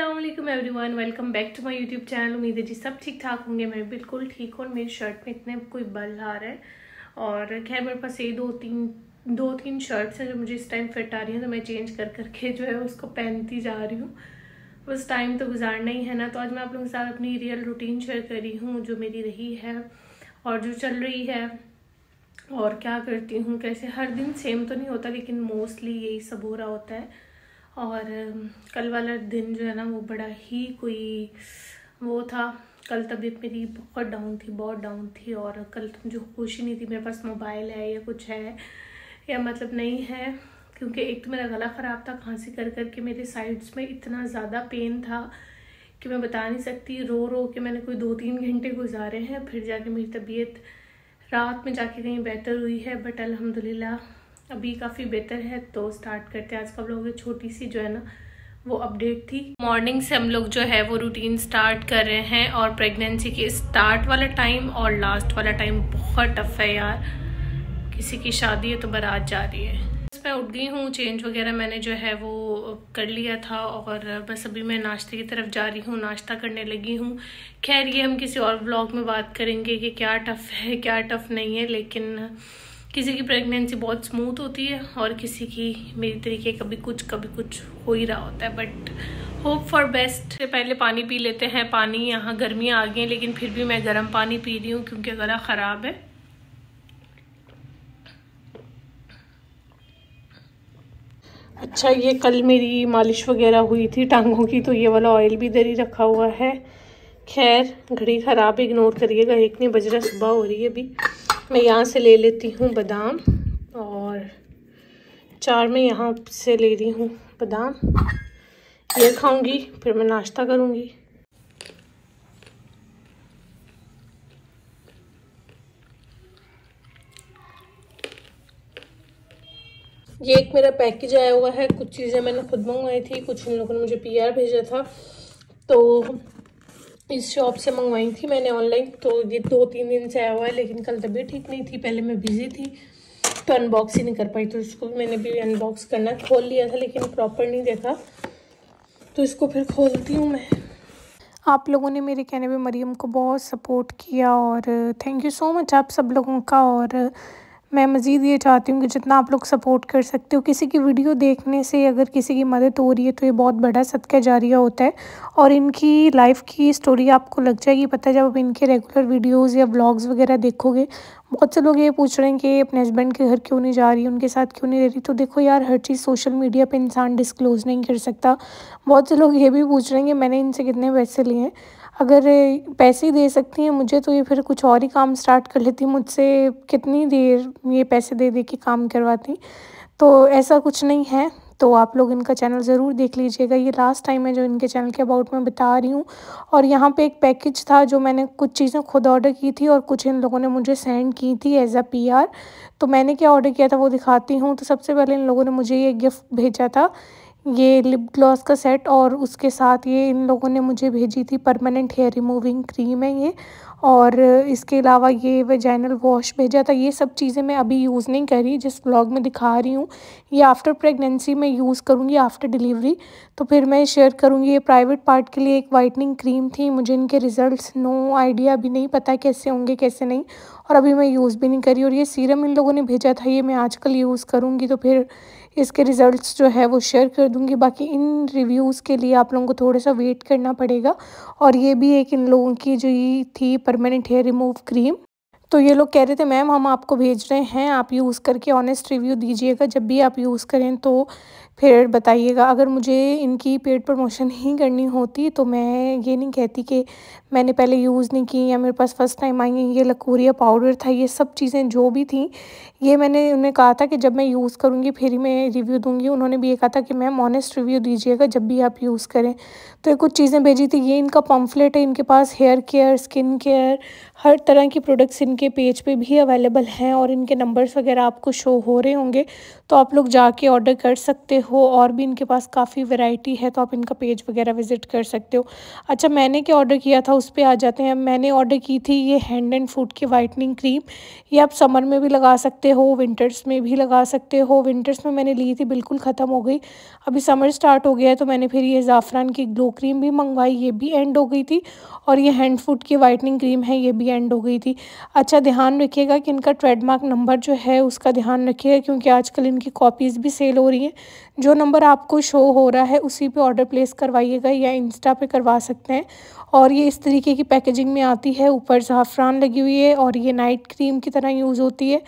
Aslam everyone welcome back to my YouTube channel उम्मीद है जी सब ठीक ठाक होंगे मैं बिल्कुल ठीक हूँ और मेरी शर्ट में इतने कोई बल आ रहा है और खैर मेरे पास ये दो तीन दो तीन शर्ट्स हैं जो मुझे इस टाइम फिट आ रही हैं तो मैं चेंज कर करके जो है उसको पहनती जा रही हूँ बस टाइम तो गुजारना ही है ना तो आज मैं आप लोगों के साथ अपनी रियल रूटीन शेयर कर रही हूँ जो मेरी रही है और जो चल रही है और क्या करती हूँ कैसे हर दिन सेम तो नहीं होता लेकिन मोस्टली यही सब हो रहा होता है और कल वाला दिन जो है ना वो बड़ा ही कोई वो था कल तबीयत मेरी बहुत डाउन थी बहुत डाउन थी और कल जो तो खुश ही नहीं थी मेरे पास मोबाइल है या कुछ है या मतलब नहीं है क्योंकि एक तो मेरा गला ख़राब था खांसी कर कर के मेरे साइड्स में इतना ज़्यादा पेन था कि मैं बता नहीं सकती रो रो के मैंने कोई दो तीन घंटे गुजारे हैं फिर जाके मेरी तबीयत रात में जाके कहीं बेहतर हुई है बट अलहमदिल्ला अभी काफ़ी बेहतर है तो स्टार्ट करते हैं आज का ब्लॉग छोटी सी जो है ना वो अपडेट थी मॉर्निंग से हम लोग जो है वो रूटीन स्टार्ट कर रहे हैं और प्रेगनेंसी के स्टार्ट वाला टाइम और लास्ट वाला टाइम बहुत टफ है यार किसी की शादी है तो बारात जा रही है बस मैं उठ गई हूँ चेंज वगैरह मैंने जो है वो कर लिया था और बस अभी मैं नाश्ते की तरफ जा रही हूँ नाश्ता करने लगी हूँ खैर ये हम किसी और ब्लॉग में बात करेंगे कि क्या टफ़ है क्या टफ़ नहीं है लेकिन किसी की प्रेगनेंसी बहुत स्मूथ होती है और किसी की मेरी तरीके कभी कुछ कभी कुछ हो ही रहा होता है बट होप फॉर बेस्ट पहले पानी पी लेते हैं पानी यहाँ गर्मियाँ आ गई हैं लेकिन फिर भी मैं गर्म पानी पी रही हूँ क्योंकि गला ख़राब है अच्छा ये कल मेरी मालिश वगैरह हुई थी टांगों की तो ये वाला ऑयल भी दरी रखा हुआ है खैर घड़ी ख़राब इग्नोर करिएगा एक नहीं बज रहा सुबह हो रही है अभी मैं यहाँ से ले लेती हूँ बादाम और चार में यहाँ से ले रही हूँ बादाम ये खाऊंगी फिर मैं नाश्ता करूँगी ये एक मेरा पैकेज आया हुआ है कुछ चीज़ें मैंने खुद मंगवाई थी कुछ इन लोगों ने मुझे पीआर भेजा था तो इस शॉप से मंगवाई थी मैंने ऑनलाइन तो ये दो तीन दिन से आया हुआ है लेकिन कल तबीयत ठीक नहीं थी पहले मैं बिज़ी थी तो अनबॉक्स ही नहीं कर पाई तो इसको मैंने भी अनबॉक्स करना खोल लिया था लेकिन प्रॉपर नहीं देखा तो इसको फिर खोलती हूँ मैं आप लोगों ने मेरे कहने पर मरियम को बहुत सपोर्ट किया और थैंक यू सो मच आप सब लोगों का और मैं मज़ीद ये चाहती हूँ कि जितना आप लोग सपोर्ट कर सकते हो किसी की वीडियो देखने से अगर किसी की मदद हो रही है तो ये बहुत बड़ा सदका जारिया होता है और इनकी लाइफ की स्टोरी आपको लग जाएगी पता जब आप इनके रेगुलर वीडियोज़ या ब्लॉग्स वगैरह देखोगे बहुत से लोग ये पूछ रहे हैं कि अपने हस्बैंड के घर क्यों नहीं जा रही उनके साथ क्यों नहीं रह रही तो देखो यार हर चीज़ सोशल मीडिया पर इंसान डिस्क्लोज़ नहीं कर सकता बहुत से लोग ये भी पूछ रहे हैं कि मैंने इनसे कितने पैसे लिए हैं अगर पैसे दे सकती हैं मुझे तो ये फिर कुछ और ही काम स्टार्ट कर लेती मुझसे कितनी देर ये पैसे दे दे के काम करवाती तो ऐसा कुछ नहीं है तो आप लोग इनका चैनल ज़रूर देख लीजिएगा ये लास्ट टाइम है जो इनके चैनल के अबाउट में बता रही हूँ और यहाँ पे एक पैकेज था जो मैंने कुछ चीज़ें खुद ऑर्डर की थी और कुछ इन लोगों ने मुझे सेंड की थी एज अ पीआर तो मैंने क्या ऑर्डर किया था वो दिखाती हूँ तो सबसे पहले इन लोगों ने मुझे ये गिफ्ट भेजा था ये लिप ग्लॉस का सेट और उसके साथ ये इन लोगों ने मुझे भेजी थी परमानेंट हेयर रिमूविंग क्रीम है ये और इसके अलावा ये वेजाइनल वॉश भेजा था ये सब चीज़ें मैं अभी यूज़ नहीं कर रही जिस ब्लॉग में दिखा रही हूँ ये आफ्टर प्रेगनेंसी में यूज़ करूँगी आफ्टर डिलीवरी तो फिर मैं शेयर करूँगी ये प्राइवेट पार्ट के लिए एक वाइटनिंग क्रीम थी मुझे इनके रिज़ल्ट नो आइडिया अभी नहीं पता कैसे होंगे कैसे नहीं और अभी मैं यूज़ भी नहीं करी और ये सीरम इन लोगों ने भेजा था ये मैं आजकल यूज़ करूँगी तो फिर इसके रिज़ल्ट्स जो है वो शेयर कर दूँगी बाकी इन रिव्यूज़ के लिए आप लोगों को थोड़ा सा वेट करना पड़ेगा और ये भी एक इन लोगों की जो ये थी परमानेंट हेयर रिमूव क्रीम तो ये लोग कह रहे थे मैम हम आपको भेज रहे हैं आप यूज़ करके ऑनेस्ट रिव्यू दीजिएगा जब भी आप यूज़ करें तो फिर बताइएगा अगर मुझे इनकी पेड प्रमोशन ही करनी होती तो मैं ये नहीं कहती कि मैंने पहले यूज़ नहीं की या मेरे पास फर्स्ट टाइम आई ये लकोरिया पाउडर था ये सब चीज़ें जो भी थी ये मैंने उन्हें कहा था कि जब मैं यूज़ करूँगी फिर ही मैं रिव्यू दूँगी उन्होंने भी ये कहा था कि मैम ऑनेस्ट रिव्यू दीजिएगा जब भी आप यूज़ करें तो ये कुछ चीज़ें भेजी थी ये इनका पम्फलेट है इनके पास हेयर केयर स्किन केयर हर तरह की प्रोडक्ट्स इनके इनके पेज पे भी अवेलेबल हैं और इनके नंबर्स वगैरह आपको शो हो रहे होंगे तो आप लोग जाके ऑर्डर कर सकते हो और भी इनके पास काफ़ी वेराइटी है तो आप इनका पेज वगैरह विज़िट कर सकते हो अच्छा मैंने क्या ऑर्डर किया था उस पर आ जाते हैं मैंने ऑर्डर की थी ये हैंड एंड फूड की वाइटनिंग क्रीम ये आप समर में भी लगा सकते हो विंटर्स में भी लगा सकते हो विंटर्स में मैंने ली थी बिल्कुल ख़त्म हो गई अभी समर स्टार्ट हो गया है तो मैंने फिर ये ज़ाफ़रान की ग्लो क्रीम भी मंगवाई ये भी एंड हो गई थी और ये हैंड फूड की वाइटनिंग क्रीम है ये भी एंड हो गई थी अच्छा ध्यान रखिएगा कि इनका ट्रेडमार्क नंबर जो है उसका ध्यान रखिएगा क्योंकि आजकल उनकी कॉपीज़ भी सेल हो रही हैं जो नंबर आपको शो हो रहा है उसी पे ऑर्डर प्लेस करवाइएगा या इंस्टा पे करवा सकते हैं और ये इस तरीके की पैकेजिंग में आती है ऊपर ज़ाफ़रान लगी हुई है और ये नाइट क्रीम की तरह यूज़ होती है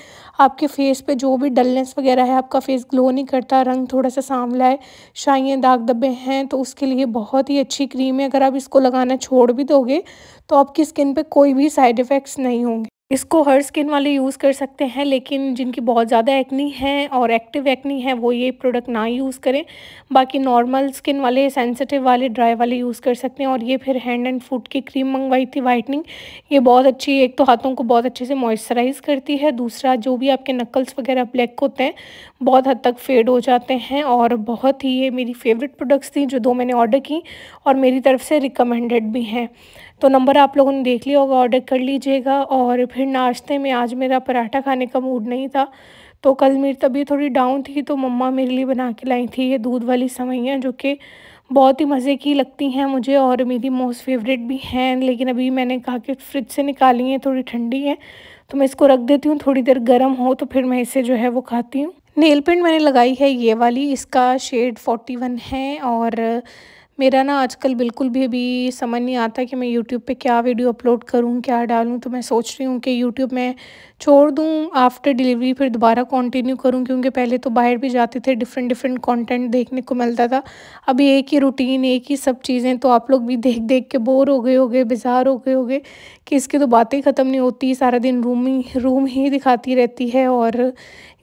आपके फेस पे जो भी डलनेस वगैरह है आपका फेस ग्लो नहीं करता रंग थोड़ा सा सांवला है शाइयाँ दाग दब्बे हैं तो उसके लिए बहुत ही अच्छी क्रीम है अगर आप इसको लगाना छोड़ भी दोगे तो आपकी स्किन पर कोई भी साइड इफ़ेक्ट्स नहीं होंगे इसको हर स्किन वाले यूज़ कर सकते हैं लेकिन जिनकी बहुत ज़्यादा एक्नी है और एक्टिव एक्नी है वो ये प्रोडक्ट ना यूज़ करें बाकी नॉर्मल स्किन वाले सेंसिटिव वाले ड्राई वाले यूज़ कर सकते हैं और ये फिर हैंड एंड फुट की क्रीम मंगवाई थी वाइटनिंग ये बहुत अच्छी एक तो हाथों को बहुत अच्छे से मॉइस्चराइज़ करती है दूसरा जो भी आपके नकल्स वगैरह ब्लैक होते हैं बहुत हद तक फेड हो जाते हैं और बहुत ही ये मेरी फेवरेट प्रोडक्ट्स थी जो दो मैंने ऑर्डर की और मेरी तरफ से रिकमेंडेड भी हैं तो नंबर आप लोगों ने देख लिया होगा ऑर्डर कर लीजिएगा और फिर फिर नाश्ते में आज मेरा पराठा खाने का मूड नहीं था तो कल मेरी तबीयत थोड़ी डाउन थी तो मम्मा मेरे लिए बना के लाई थी ये दूध वाली सवैयाँ जो कि बहुत ही मज़े की लगती हैं मुझे और मेरी मोस्ट फेवरेट भी हैं लेकिन अभी मैंने कहा कि फ्रिज से निकाली हैं थोड़ी ठंडी है तो मैं इसको रख देती हूँ थोड़ी देर गर्म हो तो फिर मैं इसे जो है वो खाती हूँ नेल पेंट मैंने लगाई है ये वाली इसका शेड वन है और मेरा ना आजकल बिल्कुल भी अभी समझ नहीं आता कि मैं यूट्यूब पे क्या वीडियो अपलोड करूँ क्या डालूँ तो मैं सोच रही हूँ कि यूट्यूब में छोड़ दूँ आफ्टर डिलीवरी फिर दोबारा कंटिन्यू करूँ क्योंकि पहले तो बाहर भी जाते थे डिफरेंट डिफरेंट कंटेंट देखने को मिलता था अभी एक ही रूटीन एक ही सब चीज़ें तो आप लोग भी देख देख के बोर हो गए हो गए बेजार हो गए हो गए कि इसकी तो बातें ख़त्म नहीं होती सारा दिन रूम ही रूम ही दिखाती रहती है और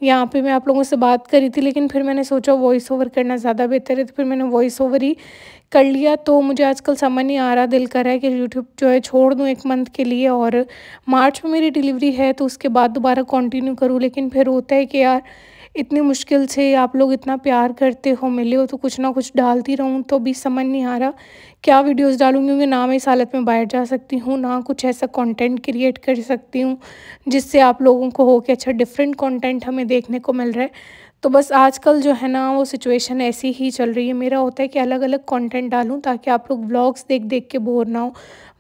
यहाँ पे मैं आप लोगों से बात करी थी लेकिन फिर मैंने सोचा वॉइस ओवर करना ज़्यादा बेहतर है तो फिर मैंने वॉइस ओवर ही कर लिया तो मुझे आजकल समझ नहीं आ रहा दिल कर रहा है कि यूट्यूब जो है छोड़ दूँ एक मंथ के लिए और मार्च में मेरी डिलीवरी है तो उसके बाद दोबारा कंटिन्यू करूँ लेकिन फिर होता है कि यार इतनी मुश्किल से आप लोग इतना प्यार करते हो मिले हो तो कुछ ना कुछ डालती रहूँ तो भी समझ नहीं आ रहा क्या वीडियोस डालूँगी क्योंकि ना मैं इस हालत में बाहर जा सकती हूँ ना कुछ ऐसा कंटेंट क्रिएट कर सकती हूँ जिससे आप लोगों को हो कि अच्छा डिफरेंट कंटेंट हमें देखने को मिल रहा है तो बस आजकल जो है ना वो सिचुएशन ऐसी ही चल रही है मेरा होता है कि अलग अलग कंटेंट डालूं ताकि आप लोग ब्लॉग्स देख देख के बोर ना हो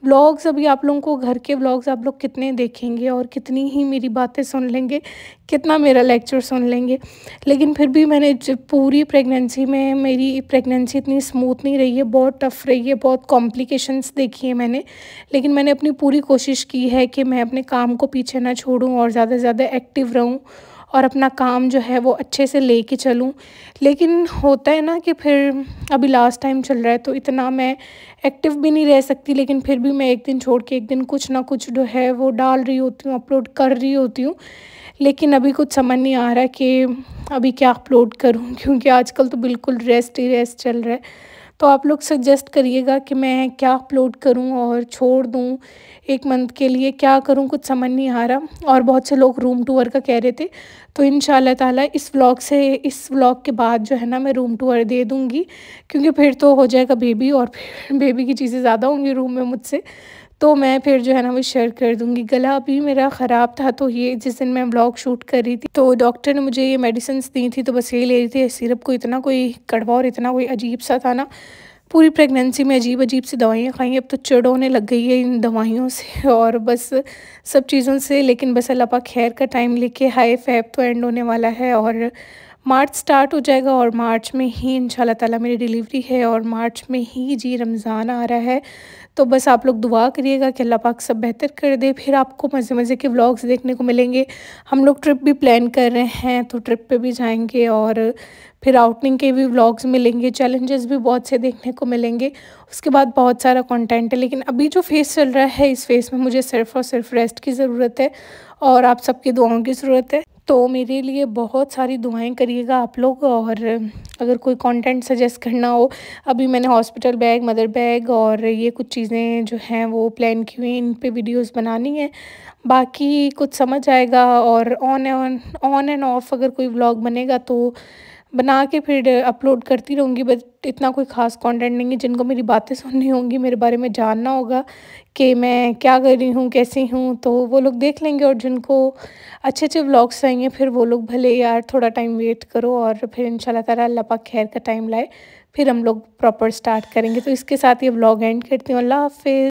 ब्लॉग्स अभी आप लोगों को घर के ब्लॉग्स आप लोग कितने देखेंगे और कितनी ही मेरी बातें सुन लेंगे कितना मेरा लेक्चर सुन लेंगे लेकिन फिर भी मैंने पूरी प्रेगनेंसी में मेरी प्रेगनेंसी इतनी स्मूथ नहीं रही है बहुत टफ रही है बहुत कॉम्प्लिकेशंस देखी है मैंने लेकिन मैंने अपनी पूरी कोशिश की है कि मैं अपने काम को पीछे ना छोड़ूँ और ज़्यादा से ज़्यादा एक्टिव रहूँ और अपना काम जो है वो अच्छे से ले कर चलूँ लेकिन होता है ना कि फिर अभी लास्ट टाइम चल रहा है तो इतना मैं एक्टिव भी नहीं रह सकती लेकिन फिर भी मैं एक दिन छोड़ के एक दिन कुछ ना कुछ जो है वो डाल रही होती हूँ अपलोड कर रही होती हूँ लेकिन अभी कुछ समझ नहीं आ रहा कि अभी क्या अपलोड करूँ क्योंकि आजकल तो बिल्कुल रेस्ट ही रेस्ट चल रहा है तो आप लोग सजेस्ट करिएगा कि मैं क्या अपलोड करूं और छोड़ दूं एक मंथ के लिए क्या करूं कुछ समझ नहीं आ रहा और बहुत से लोग रूम टूर का कह रहे थे तो इन ताला इस व्लॉग से इस व्लॉग के बाद जो है ना मैं रूम टूर दे दूँगी क्योंकि फिर तो हो जाएगा बेबी और फिर बेबी की चीज़ें ज़्यादा होंगी रूम में मुझसे तो मैं फिर जो है ना वो शेयर कर दूँगी गला भी मेरा ख़राब था तो ये जिस दिन मैं ब्लॉग शूट कर रही थी तो डॉक्टर ने मुझे ये मेडिसिन दी थी तो बस यही ले रही थी सिरप को इतना कोई कड़वा और इतना कोई अजीब सा था ना पूरी प्रेगनेंसी में अजीब अजीब सी दवाइयाँ खाई अब तो चिड़ होने लग गई है इन दवाइयों से और बस सब चीज़ों से लेकिन बस अल्लाह पा खैर का टाइम लेके हाई फैब तो एंड होने वाला है और मार्च स्टार्ट हो जाएगा और मार्च में ही इन ताला मेरी डिलीवरी है और मार्च में ही जी रमज़ान आ रहा है तो बस आप लोग दुआ करिएगा कि अल्लाह पाक सब बेहतर कर दे फिर आपको मज़े मज़े के व्लॉग्स देखने को मिलेंगे हम लोग ट्रिप भी प्लान कर रहे हैं तो ट्रिप पे भी जाएंगे और फिर आउटिंग के भी व्लॉग्स मिलेंगे चैलेंजेस भी बहुत से देखने को मिलेंगे उसके बाद बहुत सारा कंटेंट है लेकिन अभी जो फेस चल रहा है इस फेस में मुझे सिर्फ़ और सिर्फ रेस्ट की ज़रूरत है और आप सबकी दुआओं की ज़रूरत है तो मेरे लिए बहुत सारी दुआएं करिएगा आप लोग और अगर कोई कंटेंट सजेस्ट करना हो अभी मैंने हॉस्पिटल बैग मदर बैग और ये कुछ चीज़ें जो हैं वो प्लान की हुई इन पे वीडियोस बनानी है बाकी कुछ समझ आएगा और on and on and off अगर कोई व्लॉग बनेगा तो बना के फिर अपलोड करती रहूँगी बट इतना कोई ख़ास कंटेंट नहीं है जिनको मेरी बातें सुननी होंगी मेरे बारे में जानना होगा कि मैं क्या कर रही हूँ कैसी हूँ तो वो लोग देख लेंगे और जिनको अच्छे अच्छे व्लॉग्स चाहिए फिर वो लोग भले यार थोड़ा टाइम वेट करो और फिर इन शाला अल्लाह पाक खैर का टाइम लाए फिर हम लोग प्रॉपर स्टार्ट करेंगे तो इसके साथ ये व्लॉग एंड करती हूँ अल्लाह हाफि